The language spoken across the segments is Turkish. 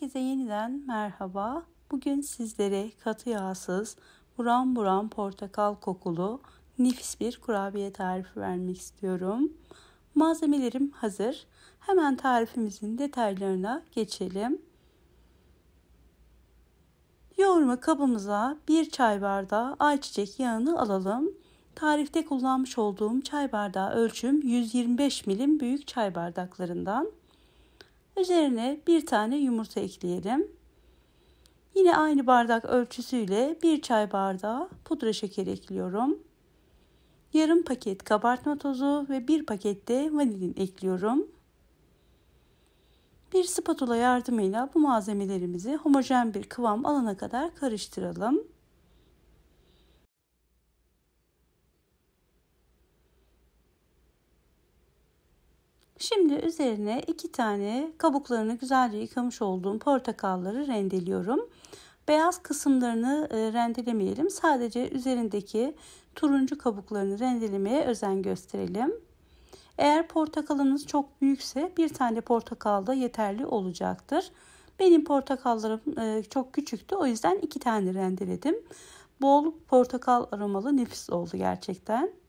Herkese yeniden merhaba. Bugün sizlere katı yağsız, buram buram portakal kokulu nefis bir kurabiye tarifi vermek istiyorum. Malzemelerim hazır. Hemen tarifimizin detaylarına geçelim. Yoğurma kabımıza 1 çay bardağı ayçiçek yağını alalım. Tarifte kullanmış olduğum çay bardağı ölçüm 125 milim büyük çay bardaklarından. Üzerine bir tane yumurta ekleyelim. Yine aynı bardak ölçüsüyle bir çay bardağı pudra şeker ekliyorum. Yarım paket kabartma tozu ve bir paket de vanilin ekliyorum. Bir spatula yardımıyla bu malzemelerimizi homojen bir kıvam alana kadar karıştıralım. Şimdi üzerine iki tane kabuklarını güzelce yıkamış olduğum portakalları rendeliyorum. Beyaz kısımlarını e, rendelemeyelim. Sadece üzerindeki turuncu kabuklarını rendelemeye özen gösterelim. Eğer portakalınız çok büyükse bir tane portakal da yeterli olacaktır. Benim portakallarım e, çok küçüktü o yüzden iki tane rendeledim. Bol portakal aromalı nefis oldu gerçekten.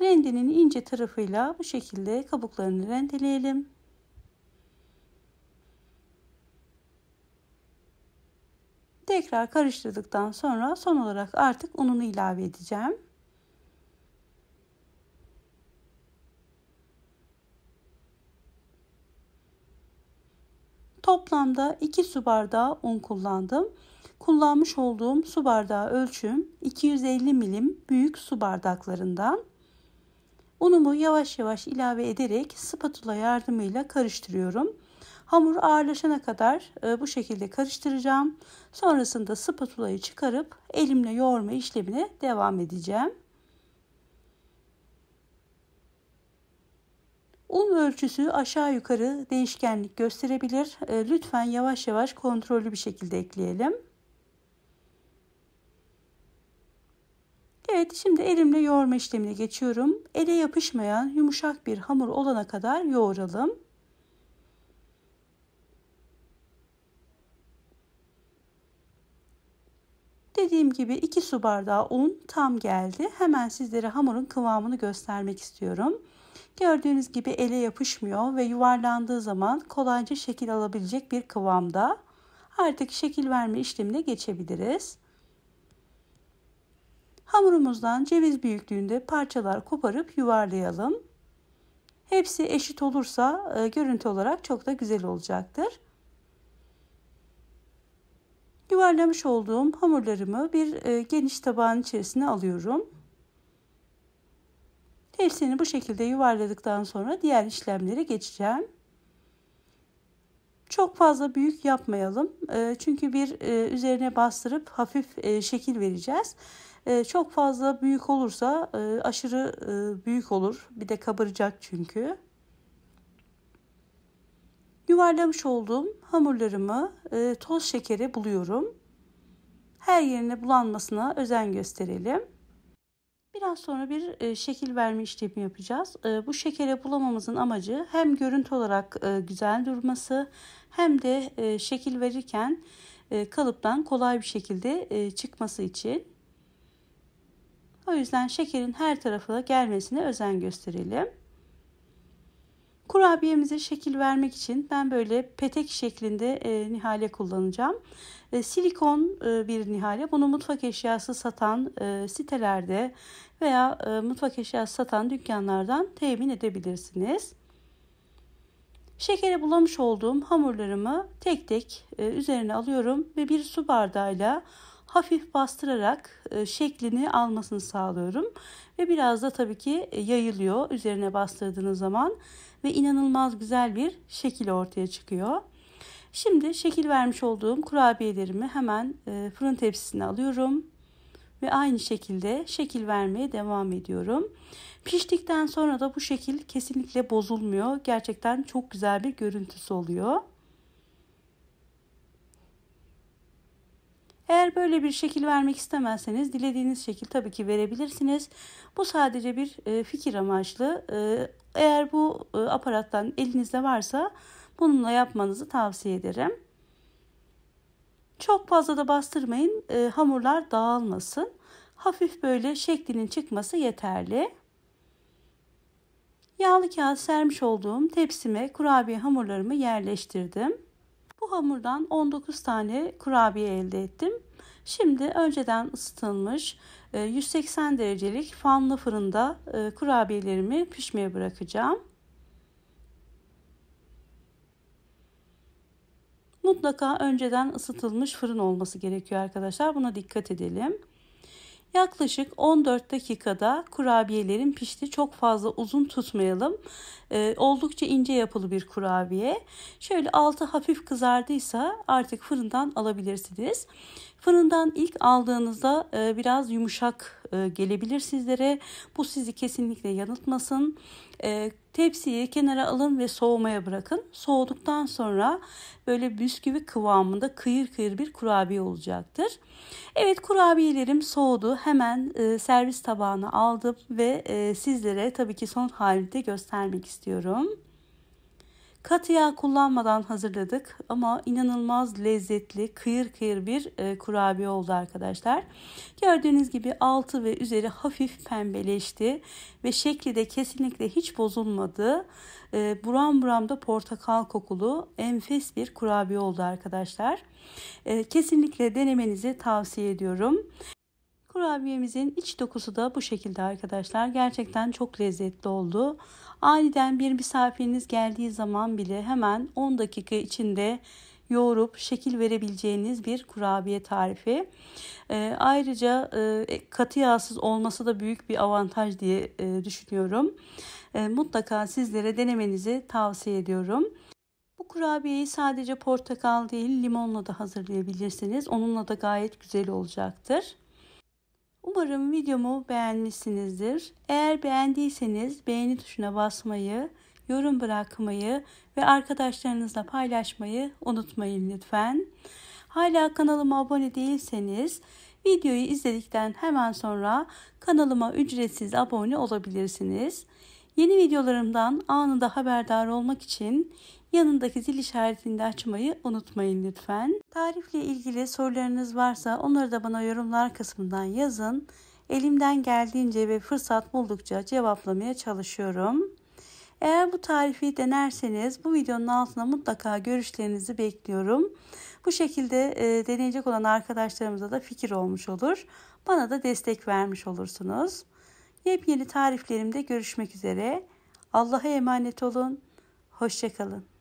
Rendinin ince tarafıyla bu şekilde kabuklarını rendeleyelim. Tekrar karıştırdıktan sonra son olarak artık ununu ilave edeceğim. Toplamda 2 su bardağı un kullandım. Kullanmış olduğum su bardağı ölçüm 250 milim büyük su bardaklarından. Unumu yavaş yavaş ilave ederek spatula yardımıyla karıştırıyorum. Hamur ağırlaşana kadar e, bu şekilde karıştıracağım. Sonrasında spatulayı çıkarıp elimle yoğurma işlemine devam edeceğim. Un ölçüsü aşağı yukarı değişkenlik gösterebilir. E, lütfen yavaş yavaş kontrollü bir şekilde ekleyelim. Evet şimdi elimle yoğurma işlemine geçiyorum. Ele yapışmayan yumuşak bir hamur olana kadar yoğuralım. Dediğim gibi 2 su bardağı un tam geldi. Hemen sizlere hamurun kıvamını göstermek istiyorum. Gördüğünüz gibi ele yapışmıyor ve yuvarlandığı zaman kolayca şekil alabilecek bir kıvamda. Artık şekil verme işlemine geçebiliriz. Hamurumuzdan ceviz büyüklüğünde parçalar koparıp yuvarlayalım. Hepsi eşit olursa e, görüntü olarak çok da güzel olacaktır. Yuvarlamış olduğum hamurlarımı bir e, geniş tabağın içerisine alıyorum. Hepsini bu şekilde yuvarladıktan sonra diğer işlemlere geçeceğim. Çok fazla büyük yapmayalım. E, çünkü bir e, üzerine bastırıp hafif e, şekil vereceğiz. Ee, çok fazla büyük olursa e, aşırı e, büyük olur. Bir de kabaracak çünkü. Yuvarlamış olduğum hamurlarımı e, toz şekere buluyorum. Her yerine bulanmasına özen gösterelim. Biraz sonra bir şekil verme işlemi yapacağız. Bu şekere bulamamızın amacı hem görüntü olarak güzel durması hem de şekil verirken kalıptan kolay bir şekilde çıkması için. O yüzden şekerin her tarafına gelmesine özen gösterelim. Kurabiyemize şekil vermek için ben böyle petek şeklinde e, nihale kullanacağım. E, silikon e, bir nihale. Bunu mutfak eşyası satan e, sitelerde veya e, mutfak eşyası satan dükkanlardan temin edebilirsiniz. Şekere bulamış olduğum hamurlarımı tek tek e, üzerine alıyorum ve bir su bardağıyla hafif bastırarak e, şeklini almasını sağlıyorum. Ve biraz da tabii ki e, yayılıyor üzerine bastırdığınız zaman ve inanılmaz güzel bir şekil ortaya çıkıyor. Şimdi şekil vermiş olduğum kurabiyelerimi hemen e, fırın tepsisine alıyorum ve aynı şekilde şekil vermeye devam ediyorum. Piştikten sonra da bu şekil kesinlikle bozulmuyor. Gerçekten çok güzel bir görüntüsü oluyor. Eğer böyle bir şekil vermek istemezseniz dilediğiniz şekil tabii ki verebilirsiniz. Bu sadece bir e, fikir amaçlı. E, eğer bu e, aparattan elinizde varsa bununla yapmanızı tavsiye ederim. Çok fazla da bastırmayın. Hamurlar dağılmasın. Hafif böyle şeklinin çıkması yeterli. Yağlı kağıt sermiş olduğum tepsime kurabiye hamurlarımı yerleştirdim. Bu hamurdan 19 tane kurabiye elde ettim. Şimdi önceden ısıtılmış 180 e, derecelik fanlı fırında e, kurabiyelerimi pişmeye bırakacağım. Mutlaka önceden ısıtılmış fırın olması gerekiyor arkadaşlar. Buna dikkat edelim. Yaklaşık 14 dakikada kurabiyelerim pişti. Çok fazla uzun tutmayalım. Ee, oldukça ince yapılı bir kurabiye. Şöyle altı hafif kızardıysa artık fırından alabilirsiniz. Fırından ilk aldığınızda e, biraz yumuşak e, gelebilir sizlere. Bu sizi kesinlikle yanıltmasın. E, Tepsiyi kenara alın ve soğumaya bırakın. Soğuduktan sonra böyle bisküvi kıvamında kıyır kıyır bir kurabiye olacaktır. Evet kurabiyelerim soğudu. Hemen e, servis tabağına aldım ve e, sizlere tabii ki son halini de göstermek istiyorum. Katı yağ kullanmadan hazırladık ama inanılmaz lezzetli kıyır kıyır bir e, kurabiye oldu arkadaşlar. Gördüğünüz gibi altı ve üzeri hafif pembeleşti ve şekli de kesinlikle hiç bozulmadı. E, buram buram da portakal kokulu enfes bir kurabiye oldu arkadaşlar. E, kesinlikle denemenizi tavsiye ediyorum. Kurabiyemizin iç dokusu da bu şekilde arkadaşlar. Gerçekten çok lezzetli oldu. Aniden bir misafiriniz geldiği zaman bile hemen 10 dakika içinde yoğurup şekil verebileceğiniz bir kurabiye tarifi. Ee, e, ayrıca e, katı yağsız olması da büyük bir avantaj diye e, düşünüyorum. E, mutlaka sizlere denemenizi tavsiye ediyorum. Bu kurabiyeyi sadece portakal değil limonla da hazırlayabilirsiniz. Onunla da gayet güzel olacaktır. Umarım videomu beğenmişsinizdir. Eğer beğendiyseniz beğeni tuşuna basmayı, yorum bırakmayı ve arkadaşlarınızla paylaşmayı unutmayın lütfen. Hala kanalıma abone değilseniz videoyu izledikten hemen sonra kanalıma ücretsiz abone olabilirsiniz. Yeni videolarımdan anında haberdar olmak için yanındaki zil işaretini de açmayı unutmayın lütfen. Tarifle ilgili sorularınız varsa onları da bana yorumlar kısmından yazın. Elimden geldiğince ve fırsat buldukça cevaplamaya çalışıyorum. Eğer bu tarifi denerseniz bu videonun altına mutlaka görüşlerinizi bekliyorum. Bu şekilde e, deneyecek olan arkadaşlarımıza da fikir olmuş olur. Bana da destek vermiş olursunuz. Yepyeni tariflerimde görüşmek üzere. Allah'a emanet olun. Hoşçakalın.